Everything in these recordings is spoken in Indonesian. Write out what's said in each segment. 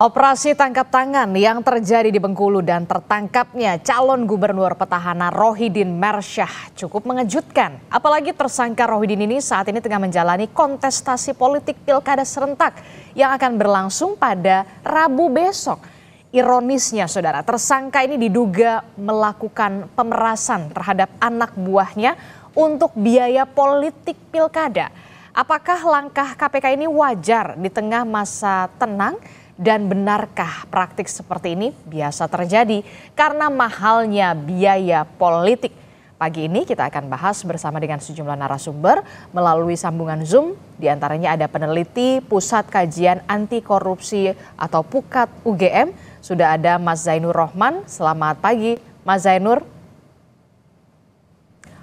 Operasi tangkap tangan yang terjadi di Bengkulu dan tertangkapnya calon gubernur petahana Rohidin Mersyah cukup mengejutkan. Apalagi tersangka Rohidin ini saat ini tengah menjalani kontestasi politik pilkada serentak yang akan berlangsung pada Rabu besok. Ironisnya saudara, tersangka ini diduga melakukan pemerasan terhadap anak buahnya untuk biaya politik pilkada. Apakah langkah KPK ini wajar di tengah masa tenang dan benarkah praktik seperti ini biasa terjadi karena mahalnya biaya politik? Pagi ini kita akan bahas bersama dengan sejumlah narasumber melalui sambungan Zoom. Di antaranya ada peneliti Pusat Kajian Anti Korupsi atau PUKAT UGM. Sudah ada Mas Zainur Rohman. Selamat pagi, Mas Zainur.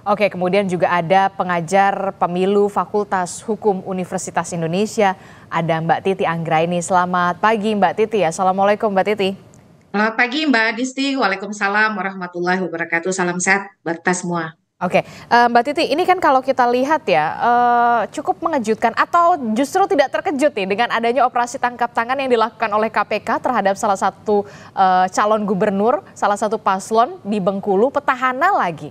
Oke, kemudian juga ada pengajar pemilu Fakultas Hukum Universitas Indonesia, ada Mbak Titi Anggraini. Selamat pagi Mbak Titi ya. Assalamualaikum Mbak Titi. Selamat pagi Mbak Disti. Waalaikumsalam warahmatullahi wabarakatuh. Salam sehat buat kita semua. Oke, eh, Mbak Titi, ini kan kalau kita lihat ya eh, cukup mengejutkan atau justru tidak terkejut nih dengan adanya operasi tangkap tangan yang dilakukan oleh KPK terhadap salah satu eh, calon gubernur, salah satu paslon di Bengkulu, petahana lagi.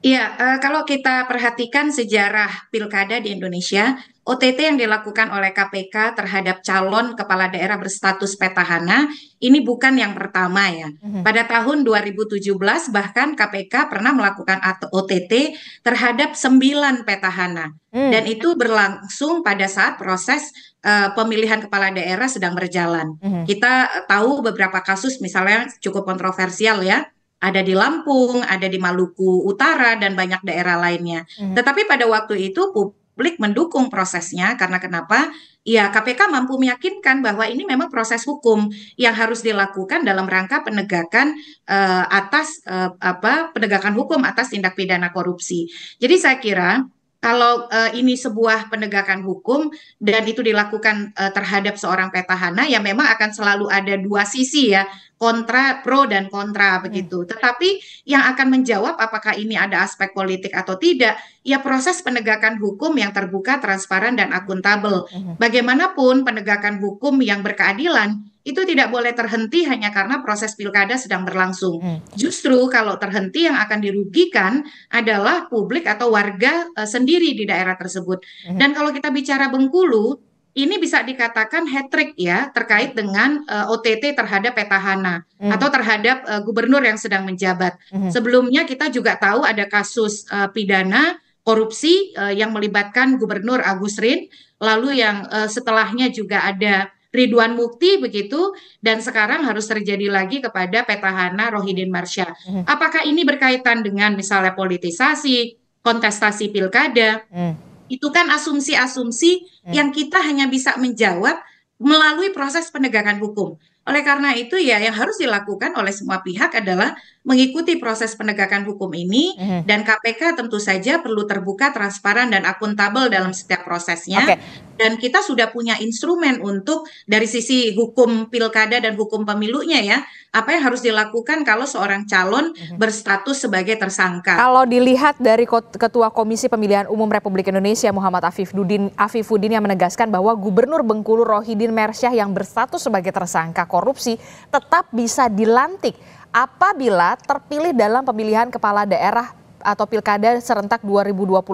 Iya, uh, kalau kita perhatikan sejarah pilkada di Indonesia, OTT yang dilakukan oleh KPK terhadap calon kepala daerah berstatus petahana ini bukan yang pertama ya. Mhm. Pada tahun 2017 bahkan KPK pernah melakukan OTT terhadap 9 petahana hmm. dan itu berlangsung pada saat proses uh, pemilihan kepala daerah sedang berjalan. Hmm. Kita tahu beberapa kasus misalnya cukup kontroversial ya ada di Lampung, ada di Maluku Utara dan banyak daerah lainnya. Hmm. Tetapi pada waktu itu publik mendukung prosesnya karena kenapa? Ya, KPK mampu meyakinkan bahwa ini memang proses hukum yang harus dilakukan dalam rangka penegakan uh, atas uh, apa penegakan hukum atas tindak pidana korupsi. Jadi saya kira kalau uh, ini sebuah penegakan hukum dan itu dilakukan uh, terhadap seorang petahana ya memang akan selalu ada dua sisi ya kontra pro dan kontra hmm. begitu. Hmm. Tetapi yang akan menjawab apakah ini ada aspek politik atau tidak ya proses penegakan hukum yang terbuka, transparan dan akuntabel. Hmm. Bagaimanapun penegakan hukum yang berkeadilan itu tidak boleh terhenti hanya karena proses pilkada sedang berlangsung. Hmm. Justru kalau terhenti yang akan dirugikan adalah publik atau warga uh, sendiri di daerah tersebut. Hmm. Dan kalau kita bicara Bengkulu, ini bisa dikatakan hat trick ya terkait dengan uh, eh, OTT terhadap petahana hmm. atau terhadap uh, gubernur yang sedang menjabat. Hmm. Sebelumnya kita juga tahu ada kasus uh, pidana korupsi uh, yang melibatkan gubernur Agus Rin, lalu yang uh, setelahnya juga ada Ridwan Mukti begitu dan sekarang harus terjadi lagi kepada petahana Rohidin Marsha. Hmm. Apakah ini berkaitan dengan misalnya politisasi, kontestasi pilkada? Hmm. Itu kan asumsi-asumsi hmm. yang kita hanya bisa menjawab melalui proses penegakan hukum. Oleh karena itu ya yang harus dilakukan oleh semua pihak adalah mengikuti proses penegakan hukum ini mm. dan KPK tentu saja perlu terbuka, transparan dan akuntabel dalam setiap prosesnya. Okay. Dan kita sudah punya instrumen untuk dari sisi hukum pilkada dan hukum pemilunya ya, apa yang harus dilakukan kalau seorang calon mm. berstatus sebagai tersangka. Kalau dilihat dari Ketua Komisi Pemilihan Umum Republik Indonesia Muhammad Afif Dudin Afifuddin yang menegaskan bahwa Gubernur Bengkulu Rohidin Mersyah yang berstatus sebagai tersangka korupsi tetap bisa dilantik apabila terpilih dalam pemilihan kepala daerah atau pilkada serentak 2024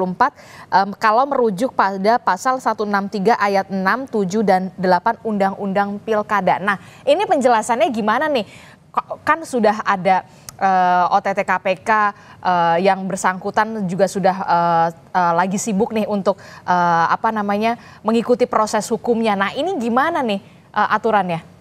um, kalau merujuk pada pasal 163 ayat 6, 7 dan 8 undang-undang pilkada. Nah, ini penjelasannya gimana nih? Kan sudah ada uh, eh, OTT KPK uh, eh, yang bersangkutan juga sudah uh, uh, lagi sibuk nih untuk uh, apa namanya mengikuti proses hukumnya. Nah, ini gimana nih uh, aturannya?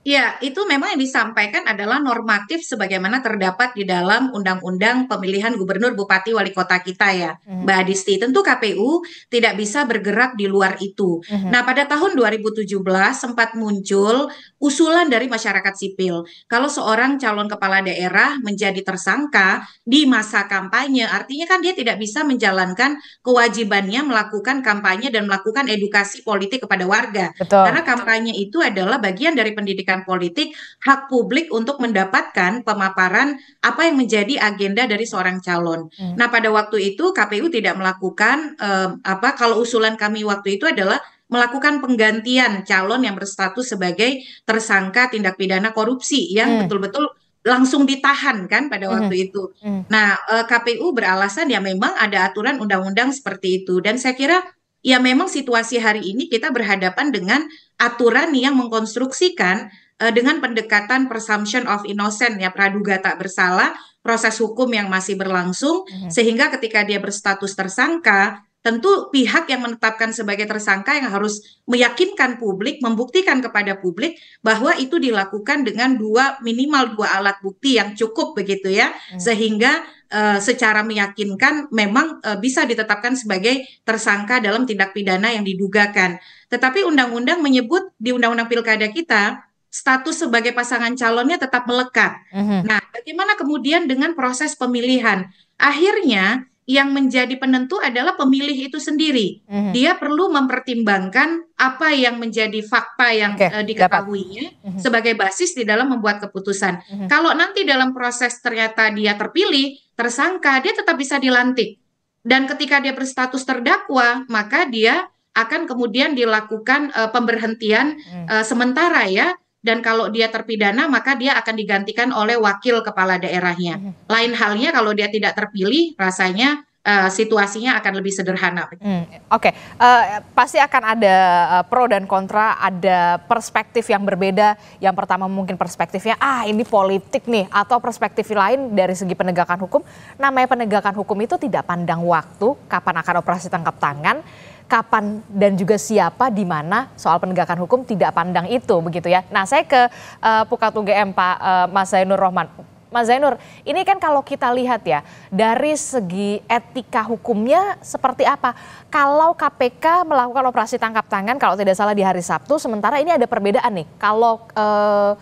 Ya, itu memang yang disampaikan adalah normatif sebagaimana terdapat di dalam Undang-Undang Pemilihan Gubernur, Bupati, Wali Kota kita ya, mm-hmm. Mbak Adisti. Tentu KPU tidak bisa bergerak di luar itu. Mm-hmm. Nah, pada tahun 2017 sempat muncul usulan dari masyarakat sipil. Kalau seorang calon kepala daerah menjadi tersangka di masa kampanye, artinya kan dia tidak bisa menjalankan kewajibannya melakukan kampanye dan melakukan edukasi politik kepada warga. Betul. Karena kampanye itu adalah bagian dari pendidikan pendidikan politik hak publik untuk mendapatkan pemaparan apa yang menjadi agenda dari seorang calon. Hmm. Nah, pada waktu itu KPU tidak melakukan eh, apa kalau usulan kami waktu itu adalah melakukan penggantian calon yang berstatus sebagai tersangka tindak pidana korupsi yang hmm. betul-betul hmm. langsung ditahan kan pada hmm. waktu itu. Hmm. Nah, eh, KPU beralasan ya memang ada aturan undang-undang seperti itu dan saya kira ya memang situasi hari ini kita berhadapan dengan aturan yang mengkonstruksikan uh, dengan pendekatan presumption of innocent ya praduga tak bersalah proses hukum yang masih berlangsung mm -hmm. sehingga ketika dia berstatus tersangka tentu pihak yang menetapkan sebagai tersangka yang harus meyakinkan publik, membuktikan kepada publik bahwa itu dilakukan dengan dua minimal dua alat bukti yang cukup begitu ya, hmm. sehingga uh, secara meyakinkan memang uh, bisa ditetapkan sebagai tersangka dalam tindak pidana yang didugakan. Tetapi undang-undang menyebut di undang-undang pilkada kita status sebagai pasangan calonnya tetap melekat. -hmm. Nah, bagaimana kemudian dengan proses pemilihan? Akhirnya yang menjadi penentu adalah pemilih itu sendiri. Mm-hmm. Dia perlu mempertimbangkan apa yang menjadi fakta yang okay, uh, eh, diketahuinya mm sebagai basis di dalam membuat keputusan. Mm-hmm. Kalau nanti dalam proses ternyata dia terpilih tersangka, dia tetap bisa dilantik. Dan ketika dia berstatus terdakwa, maka dia akan kemudian dilakukan uh, pemberhentian mm. uh, sementara ya dan kalau dia terpidana maka dia akan digantikan oleh wakil kepala daerahnya. Mhm. Lain halnya kalau dia tidak terpilih rasanya Uh, situasinya akan lebih sederhana. Hmm, Oke, okay. uh, eh, pasti akan ada eh, pro dan kontra, ada perspektif yang berbeda. Yang pertama mungkin perspektifnya ah ini politik nih, atau perspektif lain dari segi penegakan hukum. Namanya penegakan hukum itu tidak pandang waktu, kapan akan operasi tangkap tangan kapan dan juga siapa di mana soal penegakan hukum tidak pandang itu begitu ya. Nah, saya ke uh, Pukat UGM Pak uh, Mas Zainur Rohman. Mas Zainur, ini kan kalau kita lihat ya, dari segi etika hukumnya seperti apa? Kalau KPK melakukan operasi tangkap tangan kalau tidak salah di hari Sabtu, sementara ini ada perbedaan nih. Kalau eh,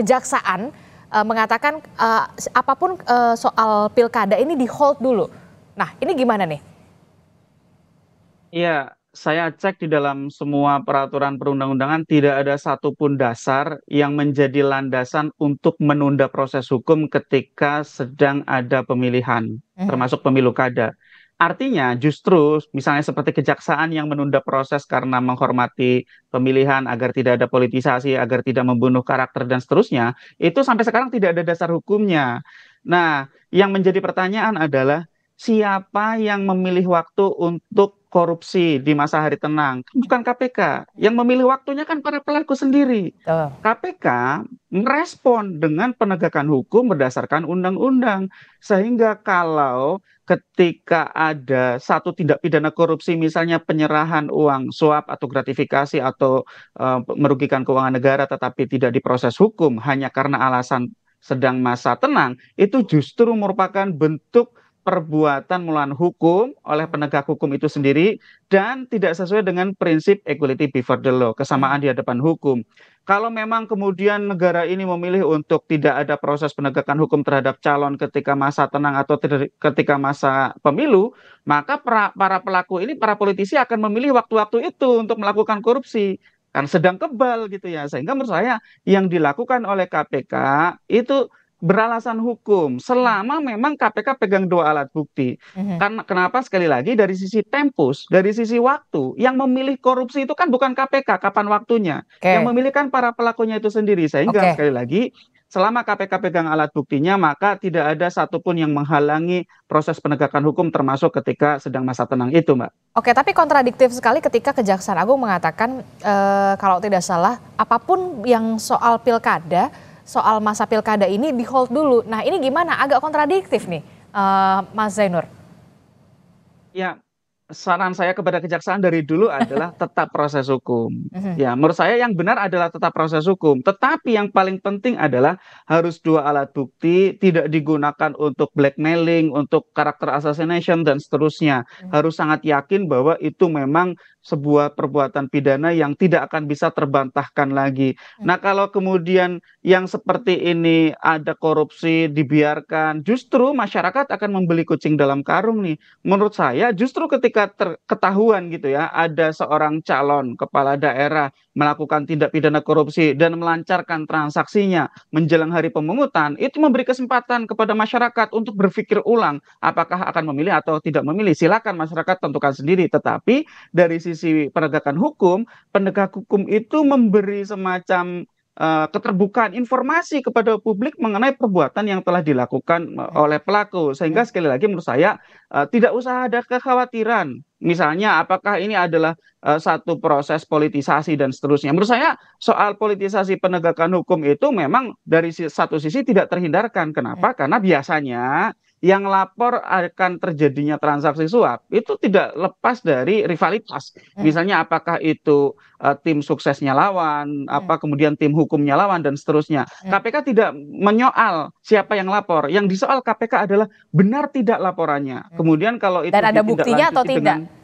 kejaksaan eh, mengatakan eh, apapun eh, soal pilkada ini di hold dulu. Nah, ini gimana nih? Ya, saya cek di dalam semua peraturan perundang-undangan tidak ada satupun dasar yang menjadi landasan untuk menunda proses hukum ketika sedang ada pemilihan, mm-hmm. termasuk pemilu kada. Artinya justru misalnya seperti kejaksaan yang menunda proses karena menghormati pemilihan agar tidak ada politisasi, agar tidak membunuh karakter dan seterusnya, itu sampai sekarang tidak ada dasar hukumnya. Nah, yang menjadi pertanyaan adalah siapa yang memilih waktu untuk korupsi di masa hari tenang bukan KPK yang memilih waktunya kan para pelaku sendiri oh. KPK merespon dengan penegakan hukum berdasarkan undang-undang sehingga kalau ketika ada satu tindak pidana korupsi misalnya penyerahan uang suap atau gratifikasi atau uh, merugikan keuangan negara tetapi tidak diproses hukum hanya karena alasan sedang masa tenang itu justru merupakan bentuk perbuatan melawan hukum oleh penegak hukum itu sendiri dan tidak sesuai dengan prinsip equality before the law, kesamaan di hadapan hukum. Kalau memang kemudian negara ini memilih untuk tidak ada proses penegakan hukum terhadap calon ketika masa tenang atau ketika masa pemilu, maka para, para pelaku ini, para politisi akan memilih waktu-waktu itu untuk melakukan korupsi karena sedang kebal gitu ya. Sehingga menurut saya yang dilakukan oleh KPK itu beralasan hukum selama hmm. memang KPK pegang dua alat bukti. Mm-hmm. Karena kenapa sekali lagi dari sisi tempus, dari sisi waktu, yang memilih korupsi itu kan bukan KPK kapan waktunya. Okay. Yang memilihkan para pelakunya itu sendiri. Sehingga okay. sekali lagi selama KPK pegang alat buktinya maka tidak ada satupun yang menghalangi proses penegakan hukum termasuk ketika sedang masa tenang itu mbak. Oke tapi kontradiktif sekali ketika Kejaksaan Agung mengatakan e, kalau tidak salah apapun yang soal pilkada soal masa pilkada ini di hold dulu. Nah ini gimana? Agak kontradiktif nih, uh, Mas Zainur. Ya, saran saya kepada kejaksaan dari dulu adalah tetap proses hukum. Mhm. Ya, menurut saya yang benar adalah tetap proses hukum. Tetapi yang paling penting adalah harus dua alat bukti tidak digunakan untuk blackmailing, untuk karakter assassination dan seterusnya. Mhm. Harus sangat yakin bahwa itu memang sebuah perbuatan pidana yang tidak akan bisa terbantahkan lagi. Hmm. Nah, kalau kemudian yang seperti ini ada korupsi dibiarkan, justru masyarakat akan membeli kucing dalam karung nih. Menurut saya justru ketika ketahuan gitu ya, ada seorang calon kepala daerah melakukan tindak pidana korupsi dan melancarkan transaksinya menjelang hari pemungutan, itu memberi kesempatan kepada masyarakat untuk berpikir ulang apakah akan memilih atau tidak memilih. Silakan masyarakat tentukan sendiri, tetapi dari sisi sisi penegakan hukum, penegak hukum itu memberi semacam uh, keterbukaan informasi kepada publik mengenai perbuatan yang telah dilakukan uh, oleh pelaku. Sehingga ya. sekali lagi menurut saya uh, tidak usah ada kekhawatiran. Misalnya apakah ini adalah uh, satu proses politisasi dan seterusnya. Menurut saya soal politisasi penegakan hukum itu memang dari satu sisi tidak terhindarkan. Kenapa? Ya. Karena biasanya yang lapor akan terjadinya transaksi suap itu tidak lepas dari rivalitas. Hmm. Misalnya apakah itu uh, tim suksesnya lawan, hmm. apa kemudian tim hukumnya lawan dan seterusnya. KPK hmm. tidak menyoal siapa yang lapor. Yang disoal KPK adalah benar tidak laporannya. Kemudian kalau itu dan ada buktinya atau tidak? Dengan,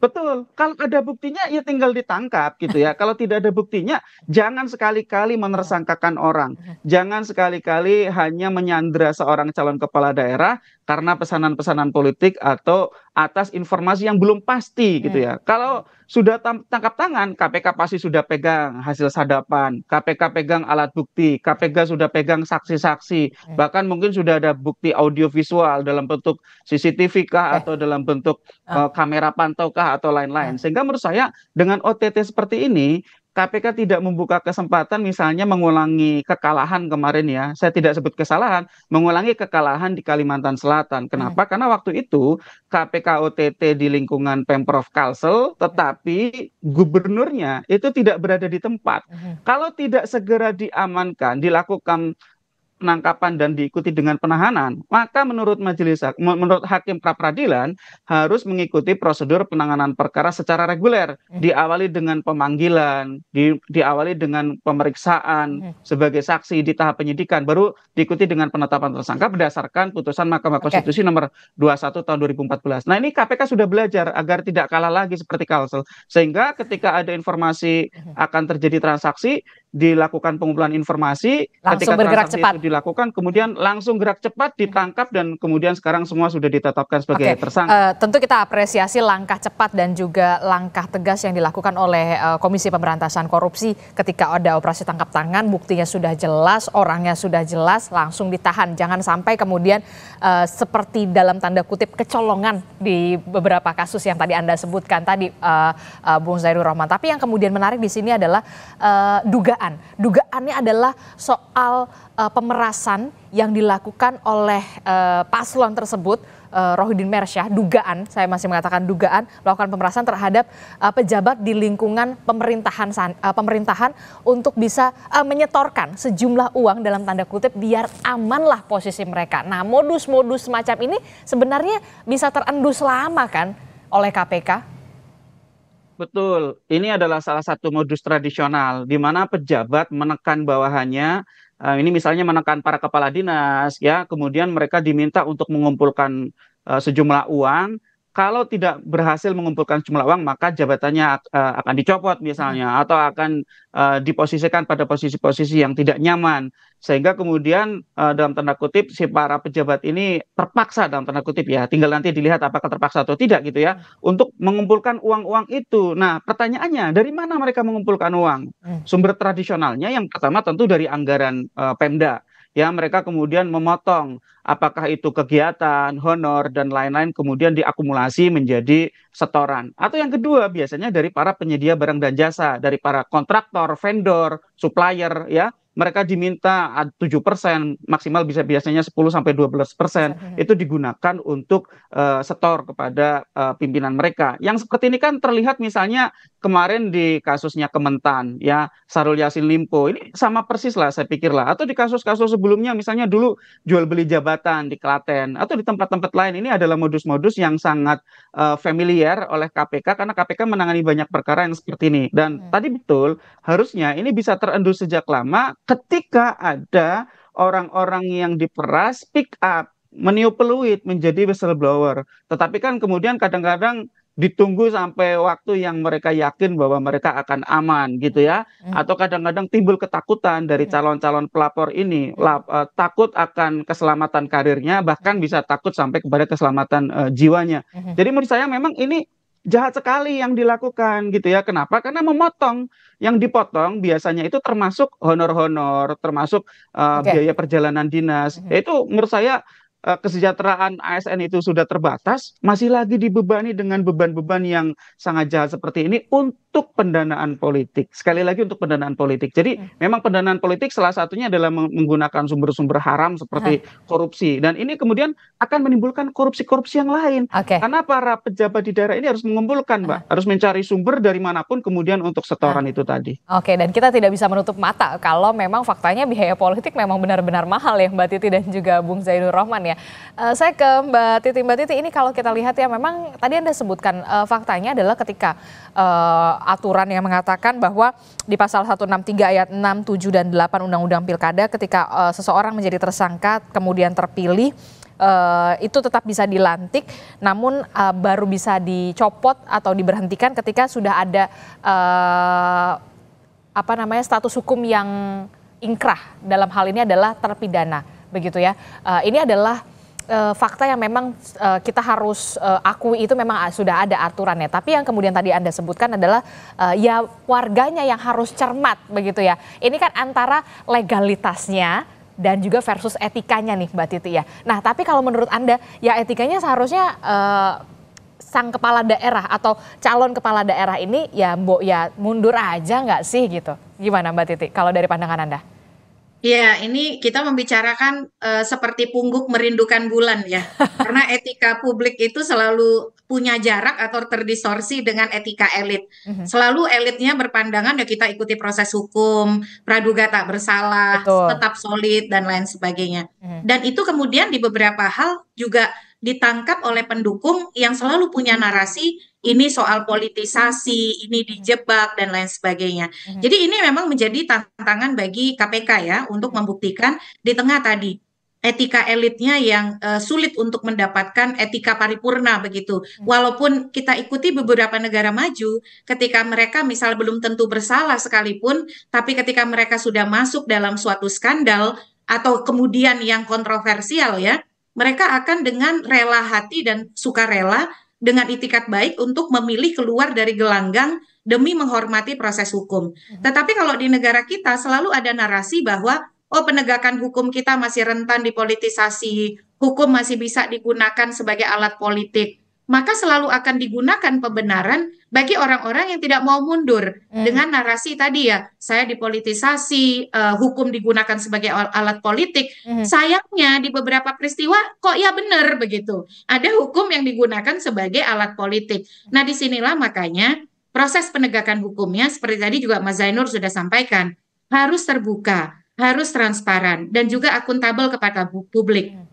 Betul. Kalau ada buktinya ya tinggal ditangkap gitu ya. Kalau tidak ada buktinya jangan sekali-kali menersangkakan orang. Iya. Jangan sekali-kali hanya menyandra seorang calon kepala daerah karena pesanan-pesanan politik atau atas informasi yang belum pasti hmm. gitu ya. Kalau sudah tangkap tangan, KPK pasti sudah pegang hasil sadapan, KPK pegang alat bukti, KPK sudah pegang saksi-saksi, hmm. bahkan mungkin sudah ada bukti audiovisual dalam bentuk CCTV kah eh. atau dalam bentuk Uh, kamera pantau kah atau lain-lain. Hmm. Sehingga menurut saya dengan OTT seperti ini KPK tidak membuka kesempatan misalnya mengulangi kekalahan kemarin ya. Saya tidak sebut kesalahan, mengulangi kekalahan di Kalimantan Selatan. Hmm. Kenapa? Hmm. Karena waktu itu KPK OTT di lingkungan Pemprov Kalsel tetapi gubernurnya itu tidak berada di tempat. Hmm. Kalau tidak segera diamankan, dilakukan penangkapan dan diikuti dengan penahanan, maka menurut majelis menurut hakim pra peradilan harus mengikuti prosedur penanganan perkara secara reguler, mhm. diawali dengan pemanggilan, di, diawali dengan pemeriksaan mhm. sebagai saksi di tahap penyidikan, baru diikuti dengan penetapan tersangka berdasarkan putusan Mahkamah Konstitusi okay. nomor 21 tahun 2014. Nah, ini KPK sudah belajar agar tidak kalah lagi seperti Kalsel. Sehingga ketika ada informasi mhm. akan terjadi transaksi, dilakukan pengumpulan informasi langsung ketika bergerak cepat itu dilakukan kemudian langsung gerak cepat ditangkap dan kemudian sekarang semua sudah ditetapkan sebagai okay. tersangka. Uh, tentu kita apresiasi langkah cepat dan juga langkah tegas yang dilakukan oleh uh, Komisi Pemberantasan Korupsi ketika ada operasi tangkap tangan buktinya sudah jelas orangnya sudah jelas langsung ditahan jangan sampai kemudian uh, seperti dalam tanda kutip kecolongan di beberapa kasus yang tadi Anda sebutkan tadi uh, uh, Bung Zairul Rahman tapi yang kemudian menarik di sini adalah uh, dugaan dugaan. Dugaannya adalah soal uh, pemerasan yang dilakukan oleh uh, paslon tersebut uh, Rohidin Mersyah dugaan saya masih mengatakan dugaan melakukan pemerasan terhadap uh, pejabat di lingkungan pemerintahan uh, pemerintahan untuk bisa uh, menyetorkan sejumlah uang dalam tanda kutip biar amanlah posisi mereka. Nah, modus-modus semacam ini sebenarnya bisa terendus lama kan oleh KPK? betul. Ini adalah salah satu modus tradisional di mana pejabat menekan bawahannya. Eh, ini misalnya menekan para kepala dinas, ya. Kemudian mereka diminta untuk mengumpulkan eh, sejumlah uang kalau tidak berhasil mengumpulkan jumlah uang maka jabatannya uh, akan dicopot misalnya hmm. atau akan uh, diposisikan pada posisi-posisi yang tidak nyaman sehingga kemudian uh, dalam tanda kutip si para pejabat ini terpaksa dalam tanda kutip ya tinggal nanti dilihat apakah terpaksa atau tidak gitu ya hmm. untuk mengumpulkan uang-uang itu. Nah, pertanyaannya dari mana mereka mengumpulkan uang? Hmm. Sumber tradisionalnya yang pertama tentu dari anggaran uh, Pemda ya mereka kemudian memotong apakah itu kegiatan, honor dan lain-lain kemudian diakumulasi menjadi setoran. Atau yang kedua biasanya dari para penyedia barang dan jasa, dari para kontraktor, vendor, supplier ya mereka diminta 7 persen, maksimal bisa biasanya 10 sampai 12 persen, iya, iya. itu digunakan untuk uh, setor kepada uh, pimpinan mereka. Yang seperti ini kan terlihat misalnya kemarin di kasusnya Kementan, ya Sarul Yasin Limpo, ini sama persis lah saya pikir lah. Atau di kasus-kasus sebelumnya misalnya dulu jual beli jabatan di Klaten, atau di tempat-tempat lain, ini adalah modus-modus yang sangat uh, familiar oleh KPK, karena KPK menangani banyak perkara yang seperti ini. Dan hmm. tadi betul, harusnya ini bisa terendus sejak lama ketika ada orang-orang yang diperas pick up meniup peluit menjadi whistleblower. Tetapi kan kemudian kadang-kadang ditunggu sampai waktu yang mereka yakin bahwa mereka akan aman gitu ya. Hmm. Atau kadang-kadang timbul ketakutan dari hmm. calon-calon pelapor ini, Lap, uh, takut akan keselamatan karirnya bahkan bisa takut sampai kepada keselamatan uh, jiwanya. Hmm. Jadi menurut saya memang ini jahat sekali yang dilakukan gitu ya. Kenapa? Karena memotong. Yang dipotong biasanya itu termasuk honor-honor, termasuk uh, eh, okay. biaya perjalanan dinas. Mm -hmm. Itu menurut saya uh, kesejahteraan ASN itu sudah terbatas, masih lagi dibebani dengan beban-beban yang sangat jahat seperti ini untuk untuk pendanaan politik. Sekali lagi untuk pendanaan politik. Jadi hmm. memang pendanaan politik salah satunya adalah menggunakan sumber-sumber haram seperti hmm. korupsi dan ini kemudian akan menimbulkan korupsi-korupsi yang lain. Okay. Karena para pejabat di daerah ini harus mengumpulkan, Mbak, hmm. harus mencari sumber dari manapun kemudian untuk setoran hmm. itu tadi. Oke, okay, dan kita tidak bisa menutup mata kalau memang faktanya biaya politik memang benar-benar mahal ya Mbak Titi dan juga Bung Zainul Rahman ya. Uh, saya ke Mbak Titi. Mbak Titi ini kalau kita lihat ya memang tadi Anda sebutkan uh, faktanya adalah ketika uh, aturan yang mengatakan bahwa di pasal 163 ayat 6, 7 dan 8 Undang-Undang Pilkada ketika uh, seseorang menjadi tersangka kemudian terpilih Uh, itu tetap bisa dilantik, namun uh, baru bisa dicopot atau diberhentikan ketika sudah ada uh, apa namanya status hukum yang ingkrah dalam hal ini adalah terpidana begitu ya. Uh, ini adalah uh, fakta yang memang uh, kita harus uh, akui itu memang sudah ada aturannya. Tapi yang kemudian tadi Anda sebutkan adalah uh, ya warganya yang harus cermat begitu ya. Ini kan antara legalitasnya dan juga versus etikanya nih Mbak Titi ya. Nah, tapi kalau menurut Anda ya etikanya seharusnya uh, sang kepala daerah atau calon kepala daerah ini ya mbok ya mundur aja nggak sih gitu. Gimana Mbak Titi kalau dari pandangan Anda? Iya, ini kita membicarakan uh, seperti pungguk merindukan bulan ya. Karena etika publik itu selalu punya jarak atau terdistorsi dengan etika elit. Mhm. Selalu elitnya berpandangan ya kita ikuti proses hukum, praduga tak bersalah, Betul. tetap solid dan lain sebagainya. Mhm. Dan itu kemudian di beberapa hal juga ditangkap oleh pendukung yang selalu punya narasi ini soal politisasi, ini dijebak dan lain sebagainya. Mm-hmm. Jadi ini memang menjadi tantangan bagi KPK ya untuk membuktikan di tengah tadi etika elitnya yang uh, sulit untuk mendapatkan etika paripurna begitu. Mhm. Walaupun kita ikuti beberapa negara maju, ketika mereka misal belum tentu bersalah sekalipun, tapi ketika mereka sudah masuk dalam suatu skandal atau kemudian yang kontroversial ya, mereka akan dengan rela hati dan suka rela dengan itikat baik untuk memilih keluar dari gelanggang demi menghormati proses hukum. Hmm. Tetapi kalau di negara kita selalu ada narasi bahwa oh penegakan hukum kita masih rentan dipolitisasi, hukum masih bisa digunakan sebagai alat politik. Maka selalu akan digunakan pembenaran bagi orang-orang yang tidak mau mundur hmm. dengan narasi tadi ya, saya dipolitisasi, uh, hukum digunakan sebagai al alat politik. Hmm. Sayangnya di beberapa peristiwa kok ya benar begitu. Ada hukum yang digunakan sebagai alat politik. Nah, disinilah makanya proses penegakan hukumnya seperti tadi juga Mas Zainur sudah sampaikan harus terbuka, harus transparan dan juga akuntabel kepada publik. Hmm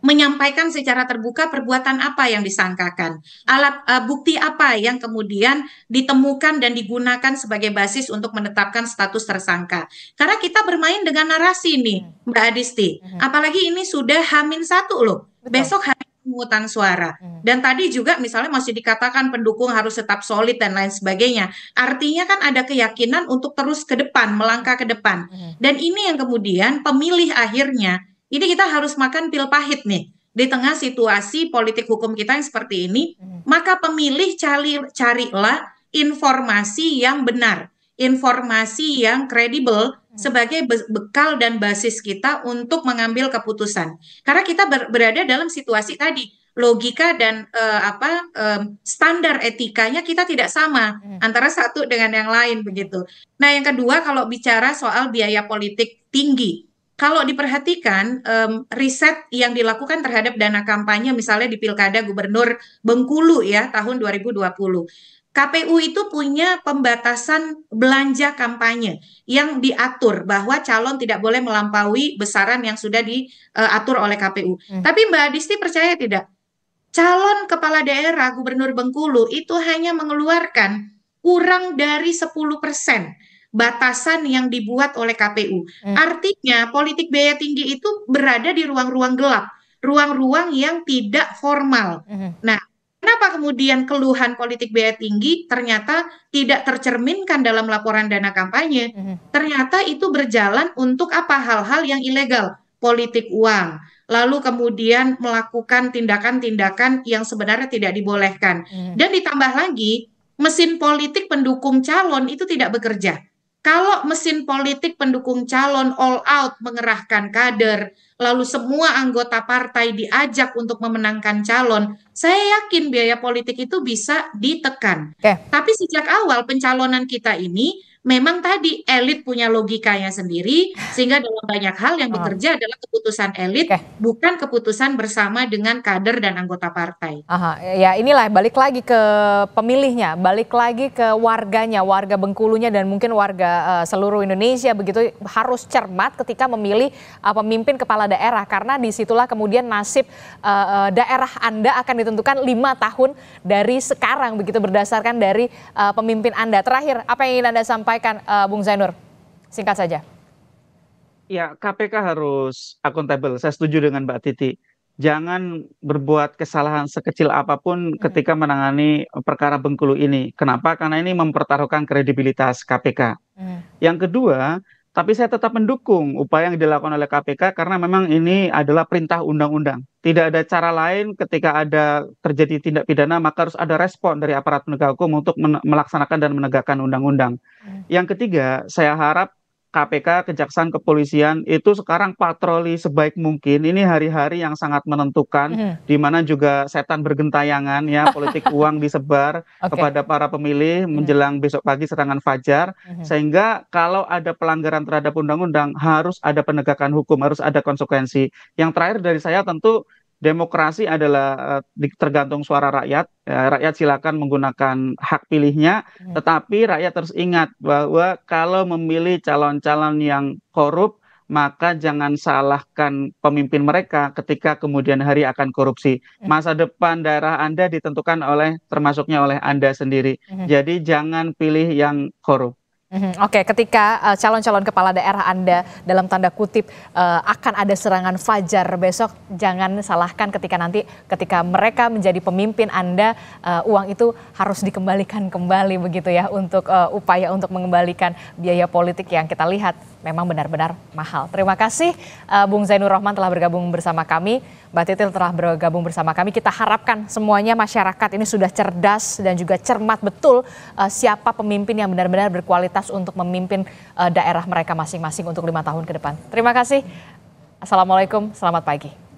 menyampaikan secara terbuka perbuatan apa yang disangkakan, alat uh, bukti apa yang kemudian ditemukan dan digunakan sebagai basis untuk menetapkan status tersangka. Karena kita bermain dengan narasi nih, hmm. Mbak Adisti. Hmm. Apalagi ini sudah Hamin satu loh. Betul. Besok hari pemungutan suara. Hmm. Dan tadi juga misalnya masih dikatakan pendukung harus tetap solid dan lain sebagainya. Artinya kan ada keyakinan untuk terus ke depan, melangkah ke depan. Dan ini yang kemudian pemilih akhirnya ini kita harus makan pil pahit nih di tengah situasi politik hukum kita yang seperti ini, hmm. maka pemilih cari carilah informasi yang benar, informasi yang kredibel hmm. sebagai bekal dan basis kita untuk mengambil keputusan. Karena kita ber berada dalam situasi tadi, logika dan uh, apa um, standar etikanya kita tidak sama hmm. antara satu dengan yang lain begitu. Nah, yang kedua kalau bicara soal biaya politik tinggi, kalau diperhatikan um, riset yang dilakukan terhadap dana kampanye misalnya di Pilkada Gubernur Bengkulu ya tahun 2020 KPU itu punya pembatasan belanja kampanye yang diatur bahwa calon tidak boleh melampaui besaran yang sudah diatur eh, oleh KPU. Hmm. Tapi Mbak Adisti percaya tidak? Calon kepala daerah Gubernur Bengkulu itu hanya mengeluarkan kurang dari 10 persen batasan yang dibuat oleh KPU. Hmm. Artinya politik biaya tinggi itu berada di ruang-ruang gelap, ruang-ruang yang tidak formal. Hmm. Nah, kenapa kemudian keluhan politik biaya tinggi ternyata tidak tercerminkan dalam laporan dana kampanye? Hmm. Ternyata itu berjalan untuk apa hal-hal yang ilegal, politik uang, lalu kemudian melakukan tindakan-tindakan yang sebenarnya tidak dibolehkan. Hmm. Dan ditambah lagi mesin politik pendukung calon itu tidak bekerja kalau mesin politik pendukung calon all out mengerahkan kader, lalu semua anggota partai diajak untuk memenangkan calon, saya yakin biaya politik itu bisa ditekan. Okay. Tapi sejak awal pencalonan kita ini memang tadi elit punya logikanya sendiri sehingga dalam banyak hal yang bekerja adalah keputusan elit okay. bukan keputusan bersama dengan kader dan anggota partai. Aha, ya inilah balik lagi ke pemilihnya, balik lagi ke warganya, warga Bengkulunya dan mungkin warga uh, seluruh Indonesia begitu harus cermat ketika memilih uh, pemimpin kepala daerah karena disitulah kemudian nasib uh, daerah Anda akan ditentukan lima tahun dari sekarang begitu berdasarkan dari uh, pemimpin Anda. Terakhir, apa yang ingin Anda sampaikan sampaikan uh, eh, Bung Zainur? Singkat saja. Ya, KPK harus akuntabel. Saya setuju dengan Mbak Titi. Jangan berbuat kesalahan sekecil apapun hmm. ketika menangani perkara Bengkulu ini. Kenapa? Karena ini mempertaruhkan kredibilitas KPK. Hmm. Yang kedua, tapi saya tetap mendukung upaya yang dilakukan oleh KPK karena memang ini adalah perintah undang-undang. Tidak ada cara lain ketika ada terjadi tindak pidana maka harus ada respon dari aparat penegak hukum untuk melaksanakan dan menegakkan undang-undang. Hmm. Yang ketiga, saya harap KPK, Kejaksaan, Kepolisian itu sekarang patroli sebaik mungkin. Ini hari-hari yang sangat menentukan, hmm. di mana juga setan bergentayangan ya, politik uang disebar okay. kepada para pemilih hmm. menjelang hmm. besok pagi serangan fajar. Hmm. Sehingga kalau ada pelanggaran terhadap undang-undang harus ada penegakan hukum, harus ada konsekuensi. Yang terakhir dari saya tentu demokrasi adalah eh, tergantung suara rakyat. Ya, rakyat silakan menggunakan hak pilihnya, ya. tetapi rakyat harus ingat bahwa kalau memilih calon-calon yang korup, maka jangan salahkan pemimpin mereka ketika kemudian hari akan korupsi. Ya. Masa depan daerah Anda ditentukan oleh termasuknya oleh Anda sendiri. Jadi jangan pilih yang korup hmm Oke, okay, ketika calon eh, calon-calon kepala daerah Anda dalam tanda kutip uh, akan ada serangan fajar besok, jangan salahkan ketika nanti ketika mereka menjadi pemimpin Anda, uh, uang itu harus dikembalikan kembali begitu ya untuk uh, upaya untuk mengembalikan biaya politik yang kita lihat memang benar-benar mahal. Terima kasih uh, Bung Zainur Rahman telah bergabung bersama kami, Mbak Titil telah bergabung bersama kami. Kita harapkan semuanya masyarakat ini sudah cerdas dan juga cermat betul uh, siapa pemimpin yang benar-benar berkualitas untuk memimpin uh, daerah mereka masing-masing untuk lima tahun ke depan. Terima kasih. Assalamualaikum, selamat pagi.